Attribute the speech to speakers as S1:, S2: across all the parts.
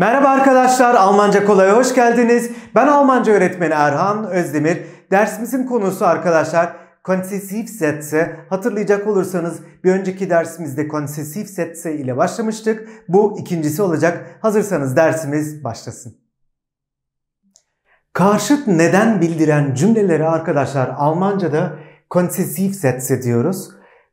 S1: Merhaba arkadaşlar, Almanca Kolay'a hoş geldiniz. Ben Almanca öğretmeni Erhan Özdemir. Dersimizin konusu arkadaşlar konsesif setse hatırlayacak olursanız bir önceki dersimizde konsesif setse ile başlamıştık. Bu ikincisi olacak. Hazırsanız dersimiz başlasın. Karşıt neden bildiren cümleleri arkadaşlar Almanca'da konsesif setse diyoruz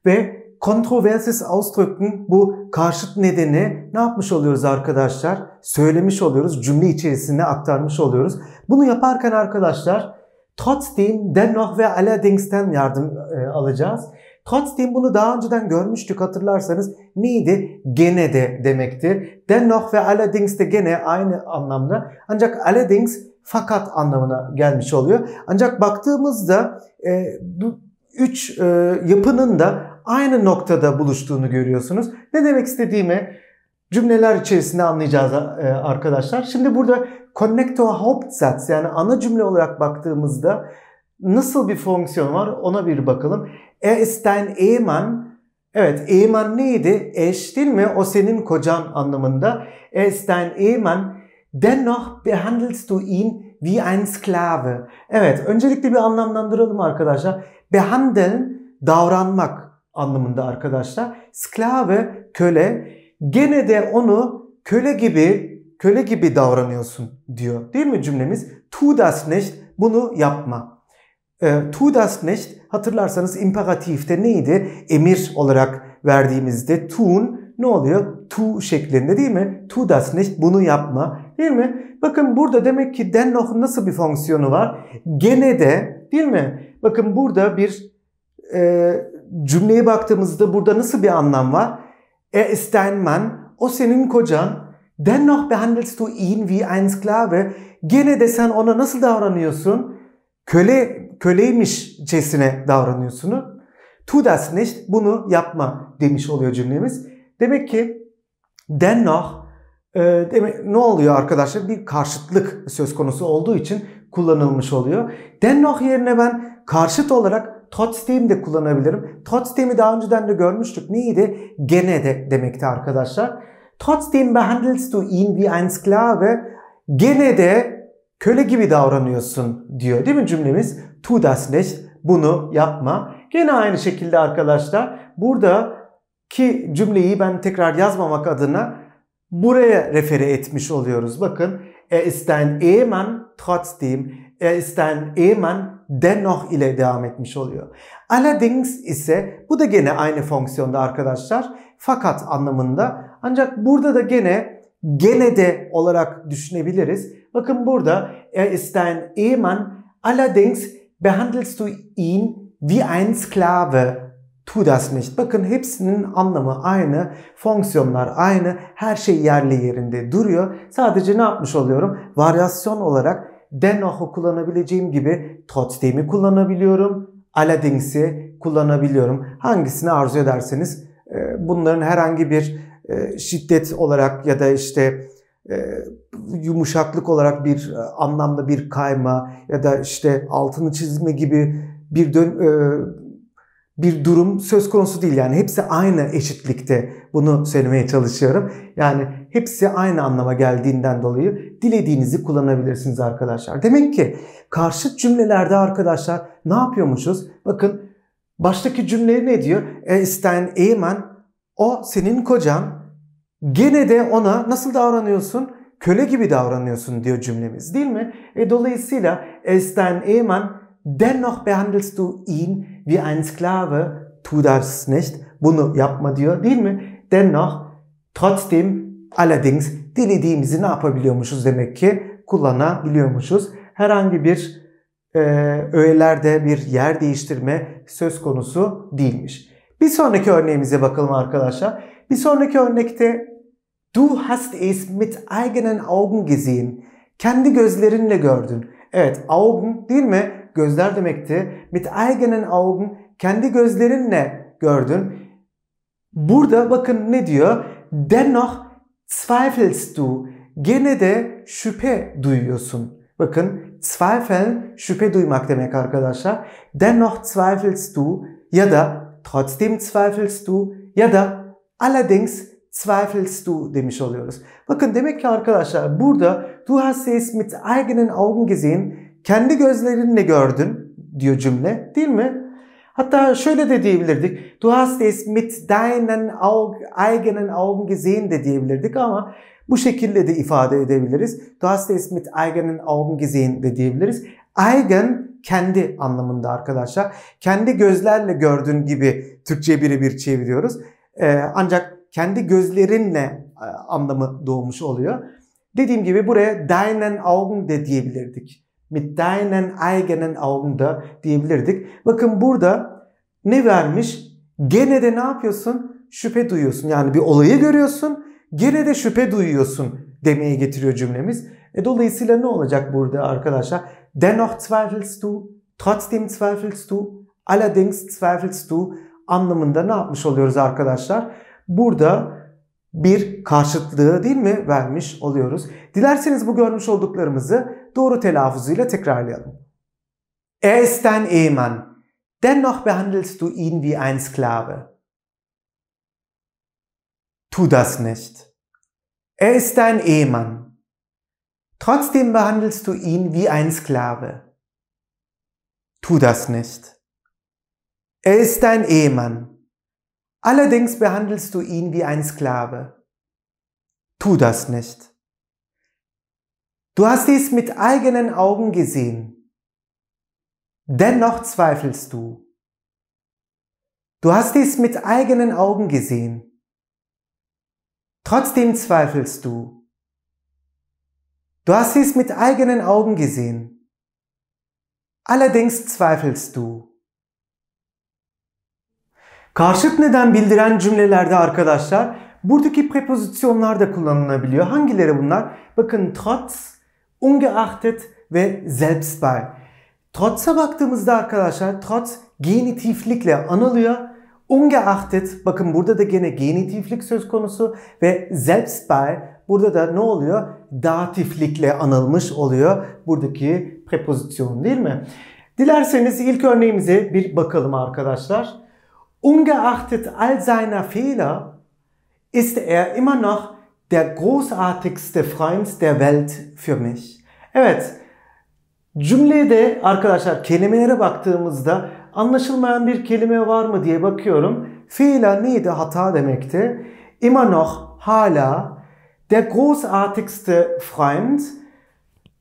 S1: ve kontroversiz ausdrücken bu karşıt nedeni ne yapmış oluyoruz arkadaşlar? Söylemiş oluyoruz, cümle içerisinde aktarmış oluyoruz. Bunu yaparken arkadaşlar trotzdem, dennoch ve allerdingsten yardım e, alacağız. Trotzdem bunu daha önceden görmüştük hatırlarsanız neydi? Gene de demektir. Dennoch ve allerdings de gene aynı anlamda. Ancak allerdings fakat anlamına gelmiş oluyor. Ancak baktığımızda e, bu üç e, yapının da aynı noktada buluştuğunu görüyorsunuz. Ne demek istediğimi cümleler içerisinde anlayacağız e, arkadaşlar. Şimdi burada connector hauptsatz yani ana cümle olarak baktığımızda nasıl bir fonksiyon var ona bir bakalım. Er ist dein Ehemann. Evet Ehemann neydi? Eş değil mi? O senin kocan anlamında. Er ist dein Ehemann. Dennoch behandelst du ihn wie ein Sklave. Evet öncelikle bir anlamlandıralım arkadaşlar. Behandeln davranmak anlamında arkadaşlar. Sklave, köle gene de onu köle gibi köle gibi davranıyorsun diyor. Değil mi cümlemiz? Tu das nicht bunu yapma. E, tu das nicht hatırlarsanız imperatifte neydi? Emir olarak verdiğimizde tun ne oluyor? Tu şeklinde değil mi? Tu das nicht bunu yapma değil mi? Bakın burada demek ki dennoch nasıl bir fonksiyonu var? Gene de değil mi? Bakın burada bir e, cümleye baktığımızda burada nasıl bir anlam var? Er ist dein Mann, o senin kocan. Dennoch behandelst du ihn wie ein Sklave. Gene de sen ona nasıl davranıyorsun? Köle, köleymiş cesine davranıyorsunuz. Tu das nicht, bunu yapma demiş oluyor cümlemiz. Demek ki dennoch e, demek, ne oluyor arkadaşlar? Bir karşıtlık söz konusu olduğu için kullanılmış oluyor. Dennoch yerine ben karşıt olarak tot sistemi de kullanabilirim. Tot daha önceden de görmüştük. Neydi? Gene de demekti arkadaşlar. Trotzdem behandelst du in wie ein Sklave. Gene de köle gibi davranıyorsun diyor değil mi cümlemiz? Tu das nicht. Bunu yapma. Gene aynı şekilde arkadaşlar burada ki cümleyi ben tekrar yazmamak adına buraya refere etmiş oluyoruz. Bakın er ist ein Ehemann trotzdem ist Ehemann dennoch ile devam etmiş oluyor. Allerdings ise bu da gene aynı fonksiyonda arkadaşlar. Fakat anlamında ancak burada da gene gene de olarak düşünebiliriz. Bakın burada er ist ein Ehemann allerdings behandelst du ihn wie ein Sklave. Tu das nicht. Bakın hepsinin anlamı aynı, fonksiyonlar aynı, her şey yerli yerinde duruyor. Sadece ne yapmış oluyorum? Varyasyon olarak den kullanabileceğim gibi Totstem'i kullanabiliyorum. Alladings'i kullanabiliyorum. Hangisini arzu ederseniz e, bunların herhangi bir e, şiddet olarak ya da işte e, yumuşaklık olarak bir anlamda bir kayma ya da işte altını çizme gibi bir dön bir durum söz konusu değil. Yani hepsi aynı eşitlikte bunu söylemeye çalışıyorum. Yani hepsi aynı anlama geldiğinden dolayı dilediğinizi kullanabilirsiniz arkadaşlar. Demek ki karşıt cümlelerde arkadaşlar ne yapıyormuşuz? Bakın baştaki cümle ne diyor? Einstein Eman o senin kocan gene de ona nasıl davranıyorsun? Köle gibi davranıyorsun diyor cümlemiz değil mi? E, dolayısıyla Einstein Eğmen dennoch behandelst du ihn wie ein Sklave tu das nicht bunu yapma diyor değil mi? Dennoch trotzdem Allerdings dilediğimizi ne yapabiliyormuşuz demek ki kullanabiliyormuşuz. Herhangi bir e, öğelerde bir yer değiştirme söz konusu değilmiş. Bir sonraki örneğimize bakalım arkadaşlar. Bir sonraki örnekte Du hast es mit eigenen Augen gesehen. Kendi gözlerinle gördün. Evet Augen değil mi? Gözler demekti. Mit eigenen Augen kendi gözlerinle gördün. Burada bakın ne diyor? Dennoch Zweifelst du? Gene de şüphe duyuyorsun. Bakın zweifeln şüphe duymak demek arkadaşlar. Dennoch zweifelst du ya da trotzdem zweifelst du ya da allerdings zweifelst du demiş oluyoruz. Bakın demek ki arkadaşlar burada du hast es mit eigenen Augen gesehen kendi gözlerinle gördün diyor cümle değil mi? Hatta şöyle de diyebilirdik. Du hast es mit deinen Aug, eigenen Augen gesehen de diyebilirdik ama bu şekilde de ifade edebiliriz. Du hast es mit eigenen Augen gesehen de diyebiliriz. Eigen kendi anlamında arkadaşlar. Kendi gözlerle gördüğün gibi Türkçe biri bir çeviriyoruz. Ee, ancak kendi gözlerinle e, anlamı doğmuş oluyor. Dediğim gibi buraya deinen Augen de diyebilirdik mit deinen eigenen Augen da diyebilirdik. Bakın burada ne vermiş? Gene de ne yapıyorsun? Şüphe duyuyorsun. Yani bir olayı görüyorsun, gene de şüphe duyuyorsun demeye getiriyor cümlemiz. E dolayısıyla ne olacak burada arkadaşlar? Dennoch zweifelst du, trotzdem zweifelst du, allerdings zweifelst du anlamında ne yapmış oluyoruz arkadaşlar? Burada bir karşıtlığı değil mi vermiş oluyoruz. Dilerseniz bu görmüş olduklarımızı doğru telaffuzuyla tekrarlayalım. Er ist dein Ehemann, dennoch behandelst du ihn wie ein Sklave. Tu das nicht. Er ist dein Ehemann, trotzdem behandelst du ihn wie ein Sklave. Tu das nicht. Er ist dein Ehemann, allerdings behandelst du ihn wie ein Sklave. Tu das nicht. Du hast dies mit eigenen Augen gesehen. Dennoch zweifelst du. Du hast dies mit eigenen Augen gesehen. Trotzdem zweifelst du. Du hast dies mit eigenen Augen gesehen. Allerdings zweifelst du. Karşıt neden bildiren cümlelerde arkadaşlar buradaki prepozisyonlar da kullanılabiliyor. Hangileri bunlar? Bakın trotz ungeachtet ve selbst bei. Trotsa baktığımızda arkadaşlar trotz genitiflikle anılıyor. Ungeachtet bakın burada da gene genitiflik söz konusu ve selbst bei burada da ne oluyor? Datiflikle anılmış oluyor buradaki prepozisyon değil mi? Dilerseniz ilk örneğimize bir bakalım arkadaşlar. Ungeachtet all seiner Fehler ist er immer noch der großartigste Freund der Welt für mich. Evet, cümleye arkadaşlar kelimelere baktığımızda anlaşılmayan bir kelime var mı diye bakıyorum. Fehler neydi? Hata demekti. Immer noch, hala, der großartigste Freund,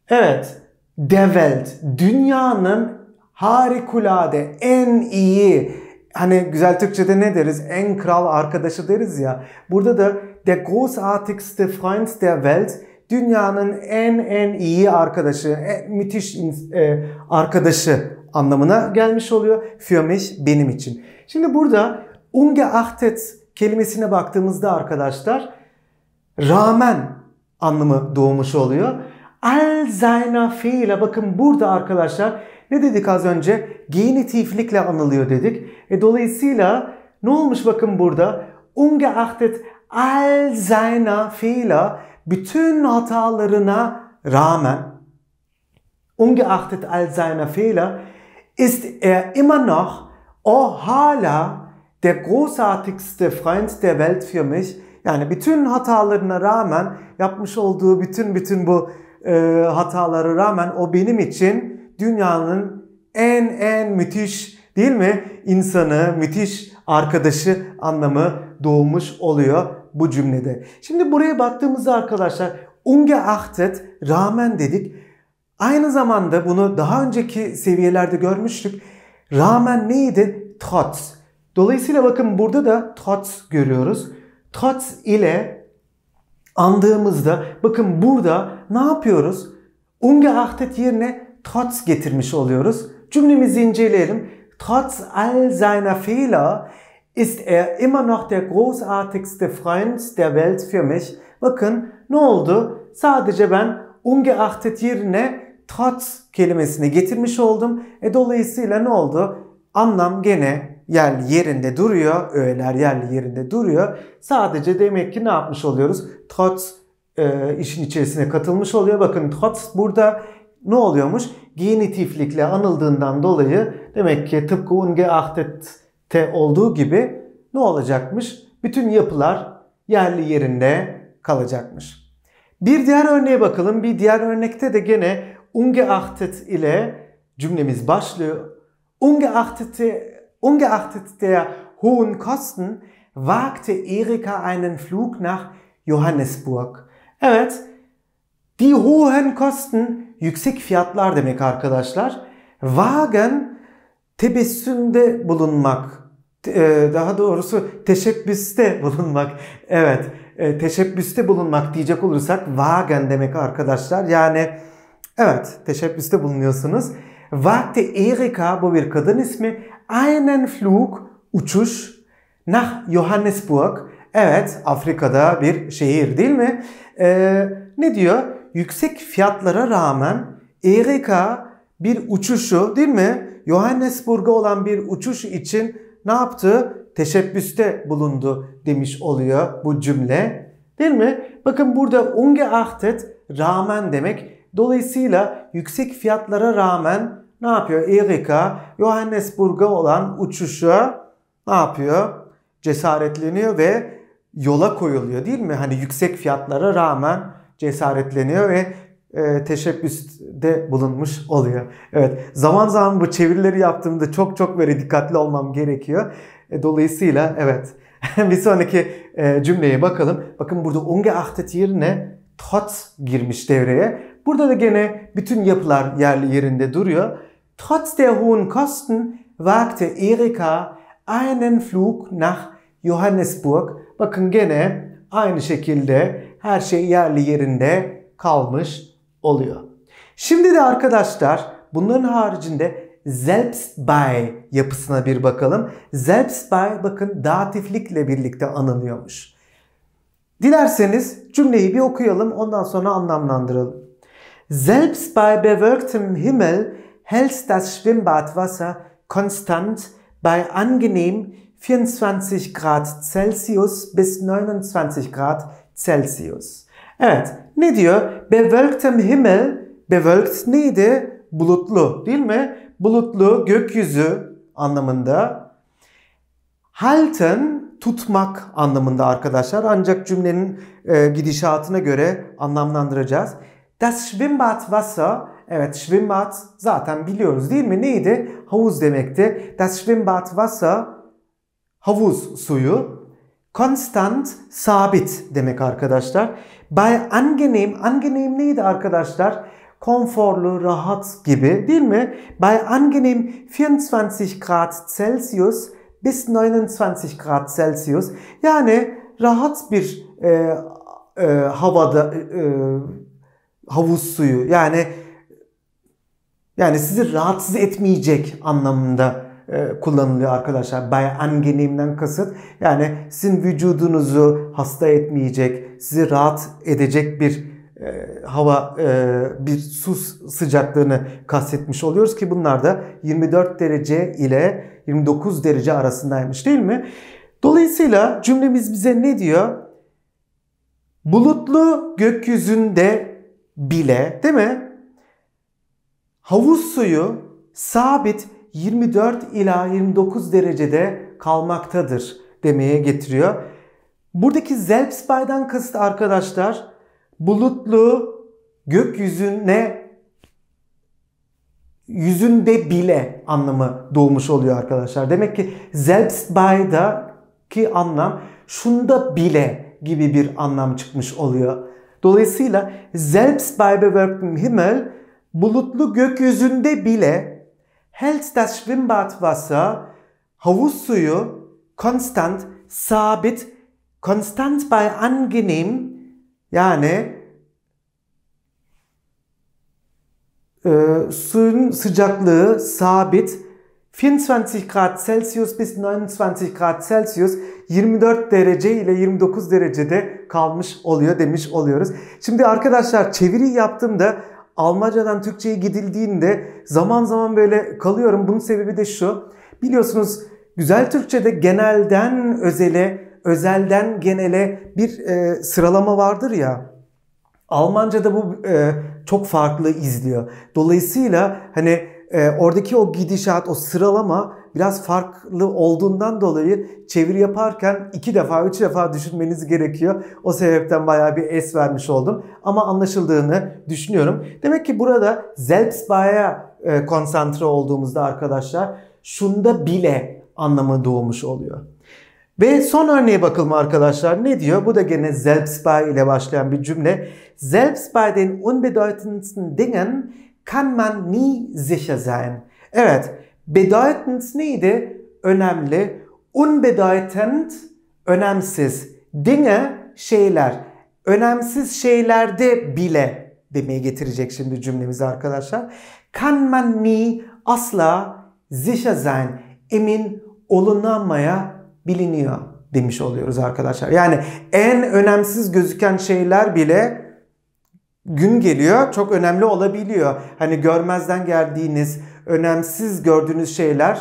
S1: evet, der Welt, dünyanın harikulade, en iyi, hani güzel Türkçe'de ne deriz? En kral arkadaşı deriz ya. Burada da der großartigste Freund der Welt, dünyanın en en iyi arkadaşı, en müthiş e, arkadaşı anlamına gelmiş oluyor. Für mich, benim için. Şimdi burada ungeachtet kelimesine baktığımızda arkadaşlar rağmen anlamı doğmuş oluyor. All seiner Fehler. Bakın burada arkadaşlar ne dedik az önce? Genitiflikle anılıyor dedik. E, dolayısıyla ne olmuş bakın burada? Ungeachtet all seiner Fehler, bütün hatalarına rağmen, ungeachtet all seiner Fehler, ist er immer noch, oh hala, der großartigste Freund der Welt für mich. Yani bütün hatalarına rağmen, yapmış olduğu bütün bütün bu e, hatalara rağmen o benim için dünyanın en en müthiş değil mi insanı, müthiş arkadaşı anlamı doğmuş oluyor bu cümlede. Şimdi buraya baktığımızda arkadaşlar ungeachtet rağmen dedik. Aynı zamanda bunu daha önceki seviyelerde görmüştük. Rağmen neydi? Tots. Dolayısıyla bakın burada da tots görüyoruz. Tots ile andığımızda bakın burada ne yapıyoruz? Ungeachtet yerine tots getirmiş oluyoruz. Cümlemizi inceleyelim. Trotz all seiner Fehler ist er immer noch der großartigste Freund der Welt für mich. Bakın ne oldu? Sadece ben ungeachtet yerine trotz kelimesini getirmiş oldum. E dolayısıyla ne oldu? Anlam gene yerli yerinde duruyor. Öğeler yerli yerinde duruyor. Sadece demek ki ne yapmış oluyoruz? Trotz e, işin içerisine katılmış oluyor. Bakın trotz burada ne oluyormuş? Genitiflikle anıldığından dolayı Demek ki tıpkı Unge Ahdet'te olduğu gibi ne olacakmış? Bütün yapılar yerli yerinde kalacakmış. Bir diğer örneğe bakalım. Bir diğer örnekte de gene unge ungeachtet ile cümlemiz başlıyor. Unge unge ungeachtet der hohen Kosten wagte Erika einen Flug nach Johannesburg. Evet, die hohen Kosten yüksek fiyatlar demek arkadaşlar. Wagen tebessümde bulunmak, e, daha doğrusu teşebbüste bulunmak, evet e, teşebbüste bulunmak diyecek olursak vagen demek arkadaşlar. Yani evet teşebbüste bulunuyorsunuz. Wagte Erika bu bir kadın ismi. Einen Flug uçuş nach Johannesburg. Evet Afrika'da bir şehir değil mi? Ee, ne diyor? Yüksek fiyatlara rağmen Erika bir uçuşu değil mi? Johannesburg'a olan bir uçuş için ne yaptı? Teşebbüste bulundu demiş oluyor bu cümle. Değil mi? Bakın burada ungeachtet rağmen demek. Dolayısıyla yüksek fiyatlara rağmen ne yapıyor? Erika Johannesburg'a olan uçuşa ne yapıyor? Cesaretleniyor ve yola koyuluyor değil mi? Hani yüksek fiyatlara rağmen cesaretleniyor ve e, teşebbüste bulunmuş oluyor. Evet zaman zaman bu çevirileri yaptığımda çok çok böyle dikkatli olmam gerekiyor. E, dolayısıyla evet bir sonraki e, cümleye bakalım. Bakın burada ungeachtet yerine tot girmiş devreye. Burada da gene bütün yapılar yerli yerinde duruyor. Trotz der hohen Kosten wagte Erika einen Flug nach Johannesburg. Bakın gene aynı şekilde her şey yerli yerinde kalmış oluyor. Şimdi de arkadaşlar bunların haricinde Selbstbei yapısına bir bakalım. Selbstbei bakın datiflikle birlikte anılıyormuş. Dilerseniz cümleyi bir okuyalım ondan sonra anlamlandıralım. Selbst bei bewölktem Himmel hält das Schwimmbadwasser konstant bei angenehm 24 Grad Celsius bis 29 Grad Celsius. Evet, ne diyor? Bewölktem Himmel. Bewölkt neydi? Bulutlu değil mi? Bulutlu gökyüzü anlamında. Halten tutmak anlamında arkadaşlar. Ancak cümlenin e, gidişatına göre anlamlandıracağız. Das Schwimmbad Wasser Evet Schwimmbad zaten biliyoruz değil mi? Neydi? Havuz demekti. Das Schwimmbad Wasser havuz suyu. Konstant sabit demek arkadaşlar. By angenehm, angenehm neydi arkadaşlar? konforlu, rahat gibi değil mi? Bei angenehm 24 Grad Celsius bis 29 Grad Celsius yani rahat bir e, e, havada e, e havuz suyu yani yani sizi rahatsız etmeyecek anlamında e, kullanılıyor arkadaşlar. By angenehm'den kasıt yani sizin vücudunuzu hasta etmeyecek, sizi rahat edecek bir e, hava e, bir su sıcaklığını kastetmiş oluyoruz ki bunlar da 24 derece ile 29 derece arasındaymış değil mi? Dolayısıyla cümlemiz bize ne diyor? Bulutlu gökyüzünde bile değil mi? Havuz suyu sabit 24 ila 29 derecede kalmaktadır demeye getiriyor. Buradaki Zelpsbay'dan kasıt arkadaşlar bulutlu gökyüzüne yüzünde bile anlamı doğmuş oluyor arkadaşlar. Demek ki ki anlam şunda bile gibi bir anlam çıkmış oluyor. Dolayısıyla Selbst bei bewölktem Himmel bulutlu gökyüzünde bile hältst das Schwimmbadwasser, Havuz suyu konstant, sabit, konstant bei angenehm yani e, äh, suyun sıcaklığı sabit 24 grad Celsius bis 29 grad Celsius 24 derece ile 29 derecede kalmış oluyor demiş oluyoruz. Şimdi arkadaşlar çeviri yaptığımda Almancadan Türkçe'ye gidildiğinde zaman zaman böyle kalıyorum. Bunun sebebi de şu. Biliyorsunuz güzel Türkçe'de genelden özele, özelden genele bir e, sıralama vardır ya. Almanca'da bu e, çok farklı izliyor. Dolayısıyla hani e, oradaki o gidişat, o sıralama biraz farklı olduğundan dolayı çeviri yaparken iki defa, üç defa düşünmeniz gerekiyor. O sebepten bayağı bir es vermiş oldum. Ama anlaşıldığını düşünüyorum. Demek ki burada Selbstbaya e, konsantre olduğumuzda arkadaşlar şunda bile anlamı doğmuş oluyor. Ve son örneğe bakalım arkadaşlar. Ne diyor? Bu da gene Selbstbei ile başlayan bir cümle. Selbst den unbedeutendsten Dingen kann man nie sicher sein. Evet, bedeutend Önemli. Unbedeutend önemsiz. Dinge şeyler. Önemsiz şeylerde bile demeye getirecek şimdi cümlemizi arkadaşlar. Kan man nie asla sicher sein. Emin olunamaya biliniyor demiş oluyoruz arkadaşlar. Yani en önemsiz gözüken şeyler bile gün geliyor çok önemli olabiliyor. Hani görmezden geldiğiniz önemsiz gördüğünüz şeyler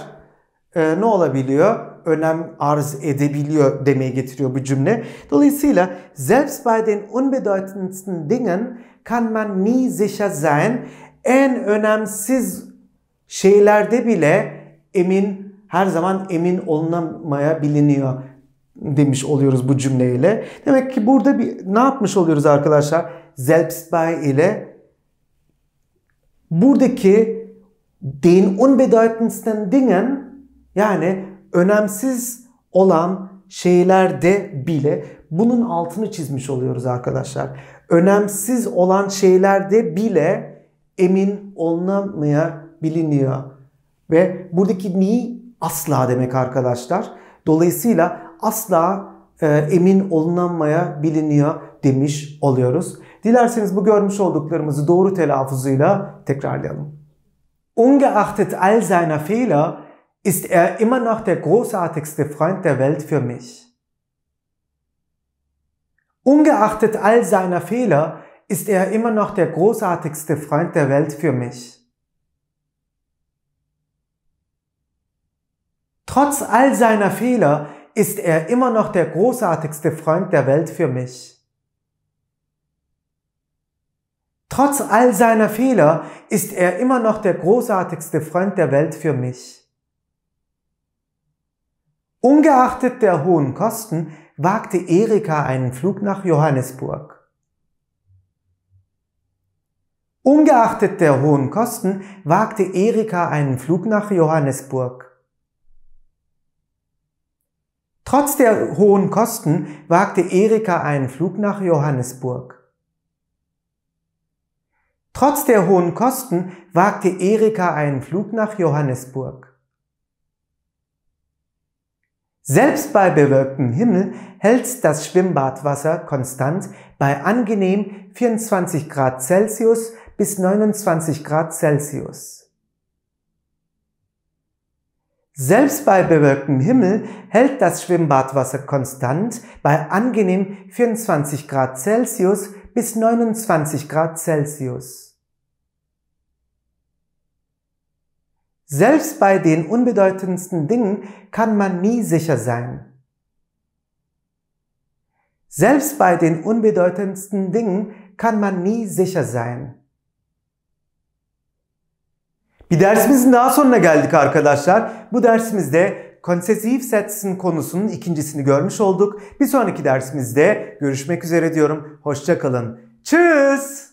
S1: e, ne olabiliyor? Önem arz edebiliyor demeye getiriyor bu cümle. Dolayısıyla selbst bei den unbedeutendsten Dingen kann man nie sicher sein. En önemsiz şeylerde bile emin her zaman emin olunamaya biliniyor demiş oluyoruz bu cümleyle. Demek ki burada bir ne yapmış oluyoruz arkadaşlar? Selbst bei ile buradaki den unbedeutendsten Dingen yani önemsiz olan şeylerde bile bunun altını çizmiş oluyoruz arkadaşlar. Önemsiz olan şeylerde bile emin olunamaya biliniyor. Ve buradaki ni asla demek arkadaşlar. Dolayısıyla asla e, emin olunamaya biliniyor demiş oluyoruz. Dilerseniz bu görmüş olduklarımızı doğru telaffuzuyla tekrarlayalım. Ungeachtet all seiner Fehler ist er immer noch der großartigste Freund der Welt für mich. Ungeachtet all seiner Fehler ist er immer noch der großartigste Freund der Welt für mich. Trotz all seiner Fehler ist er immer noch der großartigste Freund der Welt für mich. Trotz all seiner Fehler ist er immer noch der großartigste Freund der Welt für mich. Ungeachtet der hohen Kosten wagte Erika einen Flug nach Johannesburg. Ungeachtet der hohen Kosten wagte Erika einen Flug nach Johannesburg. Trotz der hohen Kosten wagte Erika einen Flug nach Johannesburg. Trotz der hohen Kosten wagte Erika einen Flug nach Johannesburg. Selbst bei bewölktem Himmel hält das Schwimmbadwasser konstant bei angenehm 24 Grad Celsius bis 29 Grad Celsius. Selbst bei bewölktem Himmel hält das Schwimmbadwasser konstant bei angenehm 24 Grad Celsius bis 29 Grad Celsius. Selbst bei den unbedeutendsten Dingen kann man nie sicher sein. Selbst bei den unbedeutendsten Dingen kann man nie sicher sein. Bir dersimizin daha sonuna ne geldik arkadaşlar. Bu dersimizde konsesif setsin konusunun ikincisini görmüş olduk. Bir sonraki dersimizde görüşmek üzere diyorum. Hoşçakalın. Tschüss.